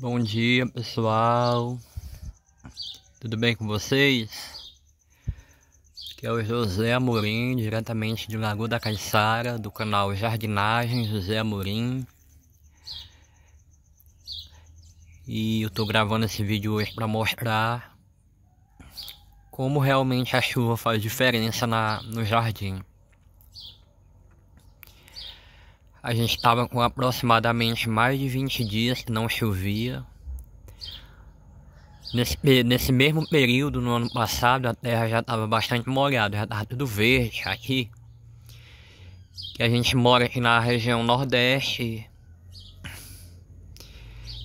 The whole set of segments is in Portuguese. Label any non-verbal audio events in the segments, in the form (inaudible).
Bom dia pessoal, tudo bem com vocês? Aqui é o José Amorim, diretamente de Lagoa da Caiçara, do canal Jardinagem José Amorim. E eu tô gravando esse vídeo hoje para mostrar como realmente a chuva faz diferença na, no jardim. A gente estava com aproximadamente mais de 20 dias que não chovia. Nesse, nesse mesmo período, no ano passado, a terra já estava bastante molhada, já estava tudo verde aqui. Que a gente mora aqui na região nordeste.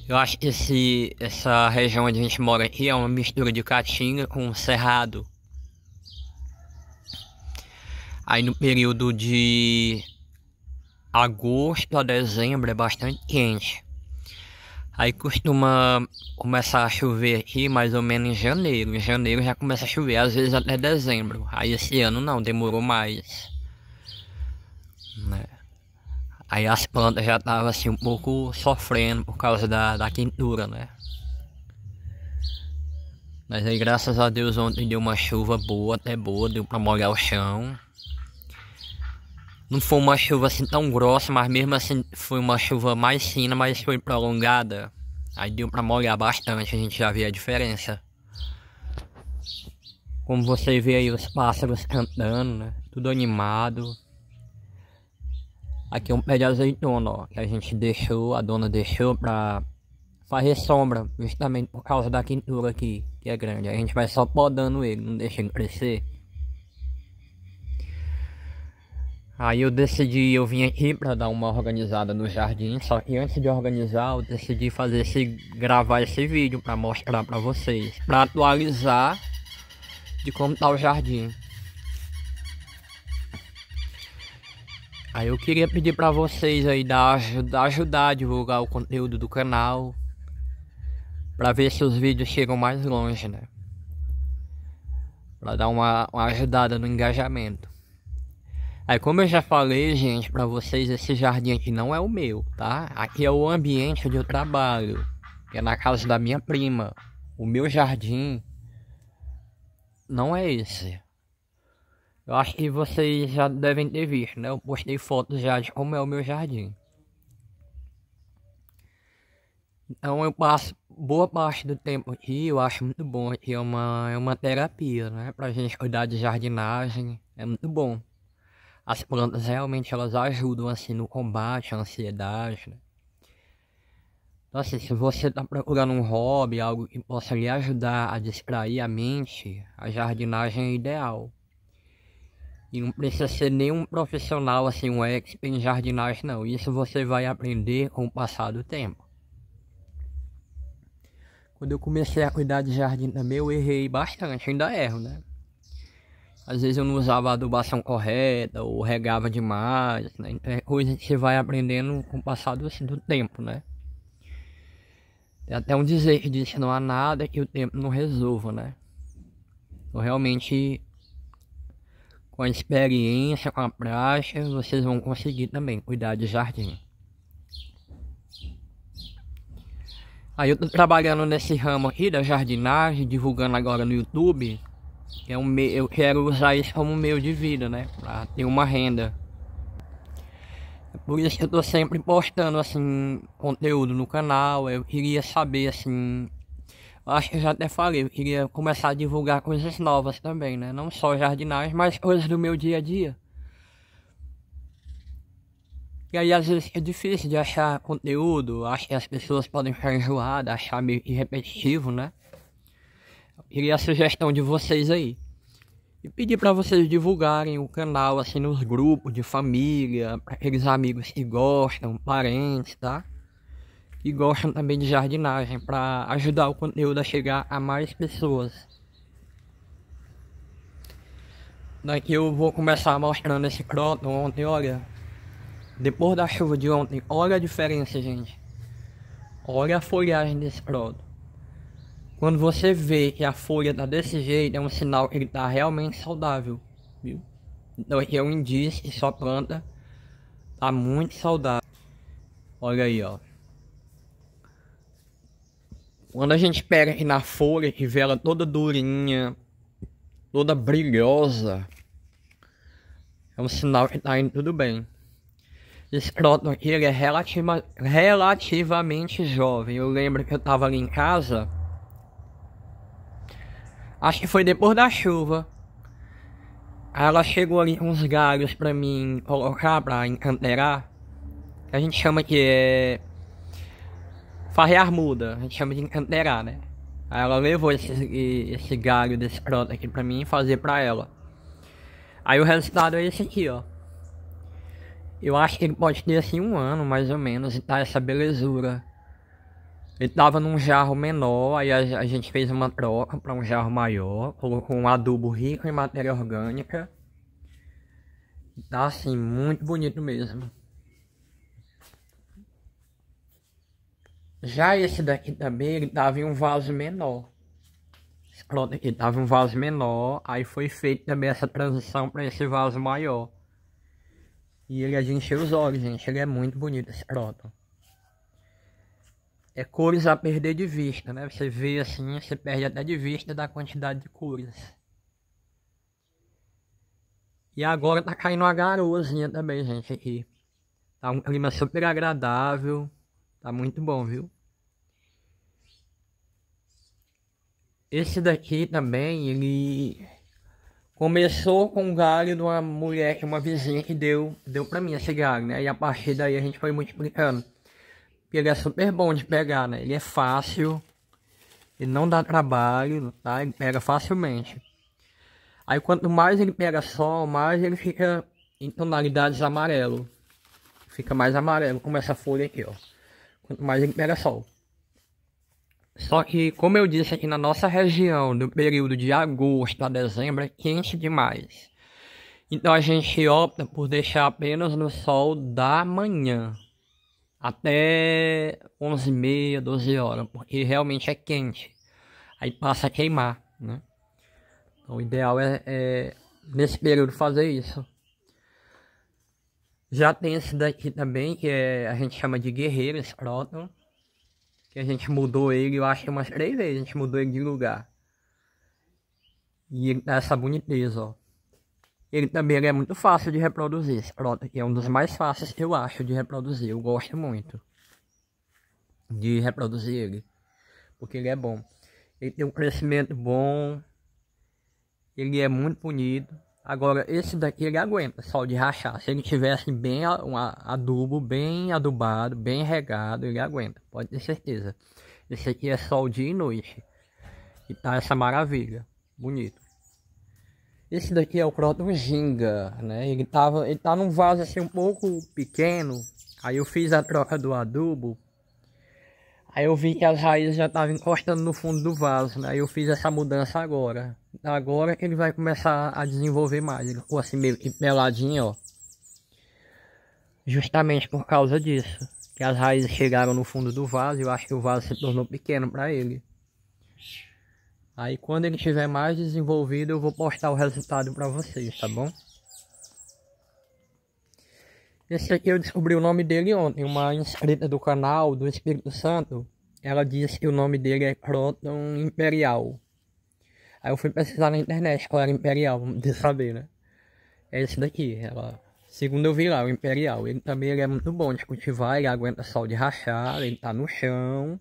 Eu acho que esse, essa região onde a gente mora aqui é uma mistura de caatinga com cerrado. Aí no período de agosto a dezembro é bastante quente. Aí costuma começar a chover aqui mais ou menos em janeiro. Em janeiro já começa a chover, às vezes até dezembro. Aí esse ano não, demorou mais. Né? Aí as plantas já estavam assim um pouco sofrendo por causa da, da quentura, né? Mas aí graças a Deus ontem deu uma chuva boa, até boa, deu pra molhar o chão. Não foi uma chuva assim tão grossa, mas mesmo assim foi uma chuva mais fina, mas foi prolongada. Aí deu pra molhar bastante, a gente já vê a diferença. Como você vê aí os pássaros cantando, né? Tudo animado. Aqui é um pé de azeitona, ó, que a gente deixou, a dona deixou pra fazer sombra, justamente por causa da quintura aqui, que é grande. A gente vai só podando ele, não deixa ele crescer. Aí eu decidi, eu vim aqui para dar uma organizada no jardim, só que antes de organizar, eu decidi fazer esse gravar esse vídeo para mostrar para vocês, para atualizar de como tá o jardim. Aí eu queria pedir para vocês aí dar ajudar a divulgar o conteúdo do canal, para ver se os vídeos chegam mais longe, né? Para dar uma, uma ajudada no engajamento. Aí, como eu já falei, gente, para vocês, esse jardim aqui não é o meu, tá? Aqui é o ambiente onde eu trabalho. É na casa da minha prima. O meu jardim não é esse. Eu acho que vocês já devem ter visto, né? Eu postei fotos já de como é o meu jardim. Então eu passo boa parte do tempo aqui, eu acho muito bom. Aqui é uma, é uma terapia, né? Pra gente cuidar de jardinagem. É muito bom as plantas realmente elas ajudam assim no combate à ansiedade, né? Então, assim, se você está procurando um hobby, algo que possa lhe ajudar a distrair a mente, a jardinagem é ideal. E não precisa ser nenhum profissional, assim, um expert em jardinagem, não. Isso você vai aprender com o passar do tempo. Quando eu comecei a cuidar de jardim também, eu errei bastante, ainda erro, né? Às vezes eu não usava a adubação correta ou regava demais, né? Então, é coisa que você vai aprendendo com o passar do, assim, do tempo, né? Tem até um dizer que diz que não há nada que o tempo não resolva, né? Então, realmente, com a experiência, com a prática, vocês vão conseguir também cuidar de jardim. Aí eu tô trabalhando nesse ramo aqui da jardinagem, divulgando agora no YouTube. É um me eu quero usar isso como meio de vida, né? Pra ter uma renda. É por isso que eu tô sempre postando, assim, conteúdo no canal. Eu queria saber, assim... Acho que eu já até falei, eu queria começar a divulgar coisas novas também, né? Não só jardinagem, mas coisas do meu dia a dia. E aí às vezes é difícil de achar conteúdo, acho que as pessoas podem ficar enjoadas, achar meio repetitivo, né? Queria a sugestão de vocês aí. E pedir para vocês divulgarem o canal assim nos grupos de família, para aqueles amigos que gostam, parentes, tá? E gostam também de jardinagem, para ajudar o conteúdo a chegar a mais pessoas. Daqui eu vou começar mostrando esse croton ontem, olha. Depois da chuva de ontem, olha a diferença, gente. Olha a folhagem desse croton. Quando você vê que a folha tá desse jeito, é um sinal que ele tá realmente saudável, viu? Então aqui é um indício que sua planta tá muito saudável. Olha aí, ó. Quando a gente pega aqui na folha e vê ela toda durinha, toda brilhosa, é um sinal que tá indo tudo bem. Esse próton aqui ele é relativa, relativamente jovem. Eu lembro que eu tava ali em casa Acho que foi depois da chuva. Aí ela chegou ali com uns galhos pra mim colocar, pra encanteirar. A gente chama que é. Farrear armuda, a gente chama de encanteirar, né? Aí ela levou esse, esse galho desse pronto aqui pra mim fazer pra ela. Aí o resultado é esse aqui, ó. Eu acho que ele pode ter assim um ano mais ou menos e tá essa belezura. Ele tava num jarro menor, aí a, a gente fez uma troca para um jarro maior, colocou um adubo rico em matéria orgânica. Tá assim, muito bonito mesmo. Já esse daqui também, ele tava em um vaso menor. Esse plot aqui tava em um vaso menor, aí foi feita também essa transição para esse vaso maior. E ele a gente encheu os olhos, gente. Ele é muito bonito esse próton é, cores a perder de vista, né? Você vê assim, você perde até de vista da quantidade de cores. E agora tá caindo uma garoazinha também, gente, aqui. Tá um clima super agradável. Tá muito bom, viu? Esse daqui também, ele começou com um galho de uma mulher, uma vizinha que deu, deu pra mim esse galho, né? E a partir daí a gente foi multiplicando. E ele é super bom de pegar, né? Ele é fácil. e não dá trabalho, tá? Ele pega facilmente. Aí quanto mais ele pega sol, mais ele fica em tonalidades amarelo. Fica mais amarelo, como essa folha aqui, ó. Quanto mais ele pega sol. Só que, como eu disse aqui na nossa região, do período de agosto a dezembro, é quente demais. Então a gente opta por deixar apenas no sol da manhã até 11 e meia, 12 horas, porque realmente é quente. Aí passa a queimar, né? Então, o ideal é, é nesse período fazer isso. Já tem esse daqui também, que é, a gente chama de guerreiro escroto, que a gente mudou ele, eu acho, umas três vezes, a gente mudou ele de lugar. E essa boniteza, ó. Ele também ele é muito fácil de reproduzir. Pronto, é um dos mais fáceis, eu acho, de reproduzir. Eu gosto muito de reproduzir ele. Porque ele é bom. Ele tem um crescimento bom. Ele é muito bonito. Agora, esse daqui ele aguenta sol de rachar. Se ele tivesse bem um adubo, bem adubado, bem regado, ele aguenta. Pode ter certeza. Esse aqui é sol dia e noite. E tá essa maravilha. Bonito. Esse daqui é o Croton Ginga, né? Ele, tava, ele tá num vaso assim um pouco pequeno. Aí eu fiz a troca do adubo. Aí eu vi que as raízes já estavam encostando no fundo do vaso, né? Aí eu fiz essa mudança agora. Agora é que ele vai começar a desenvolver mais. Ele ficou assim meio peladinho, ó. Justamente por causa disso. Que as raízes chegaram no fundo do vaso. Eu acho que o vaso se tornou pequeno para ele. Aí quando ele estiver mais desenvolvido, eu vou postar o resultado para vocês, tá bom? Esse aqui eu descobri o nome dele ontem. Uma inscrita do canal do Espírito Santo, ela disse que o nome dele é Croton Imperial. Aí eu fui pesquisar na internet qual era Imperial, vamos saber, né? É esse daqui, ela... Segundo eu vi lá, o Imperial, ele também ele é muito bom de cultivar, ele aguenta sol de rachar, ele tá no chão...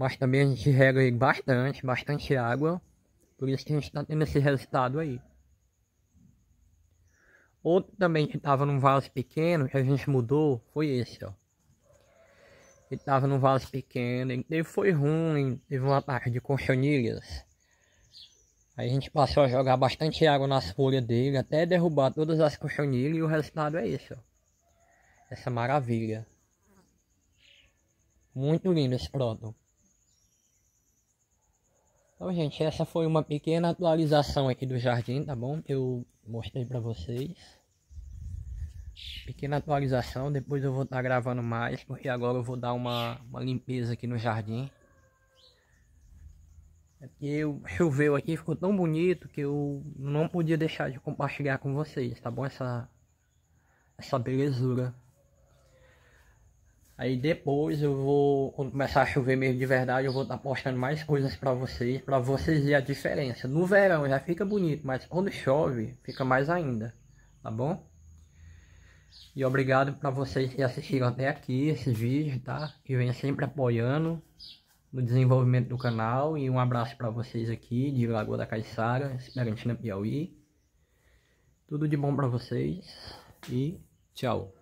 Mas também a gente rega ele bastante, bastante água. Por isso que a gente está tendo esse resultado aí. Outro também que estava num vaso pequeno, que a gente mudou, foi esse, ó. Ele estava num vaso pequeno, ele foi ruim, teve uma parte de colchonilhas. Aí a gente passou a jogar bastante água nas folhas dele, até derrubar todas as colchonilhas e o resultado é esse, ó. Essa maravilha. Muito lindo esse produto. Então, gente, essa foi uma pequena atualização aqui do jardim, tá bom? Eu mostrei pra vocês. Pequena atualização, depois eu vou estar tá gravando mais, porque agora eu vou dar uma, uma limpeza aqui no jardim. É eu choveu (laughs) aqui, ficou tão bonito que eu não podia deixar de compartilhar com vocês, tá bom? Essa, essa belezura. Aí depois eu vou, quando começar a chover mesmo de verdade, eu vou estar tá postando mais coisas para vocês, para vocês verem a diferença. No verão já fica bonito, mas quando chove, fica mais ainda, tá bom? E obrigado para vocês que assistiram até aqui esse vídeo, tá? Que vem sempre apoiando no desenvolvimento do canal. E um abraço para vocês aqui de Lagoa da Caiçara, Esperantina Piauí. Tudo de bom para vocês e tchau.